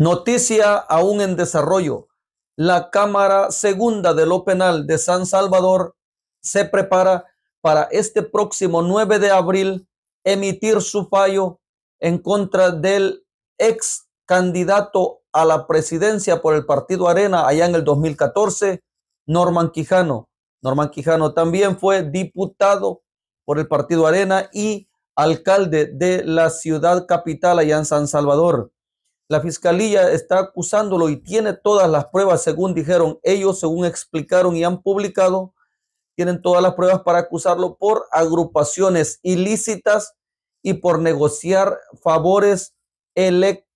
Noticia aún en desarrollo. La Cámara Segunda de lo Penal de San Salvador se prepara para este próximo 9 de abril emitir su fallo en contra del ex candidato a la presidencia por el Partido Arena allá en el 2014, Norman Quijano. Norman Quijano también fue diputado por el Partido Arena y alcalde de la ciudad capital allá en San Salvador. La fiscalía está acusándolo y tiene todas las pruebas, según dijeron ellos, según explicaron y han publicado. Tienen todas las pruebas para acusarlo por agrupaciones ilícitas y por negociar favores electorales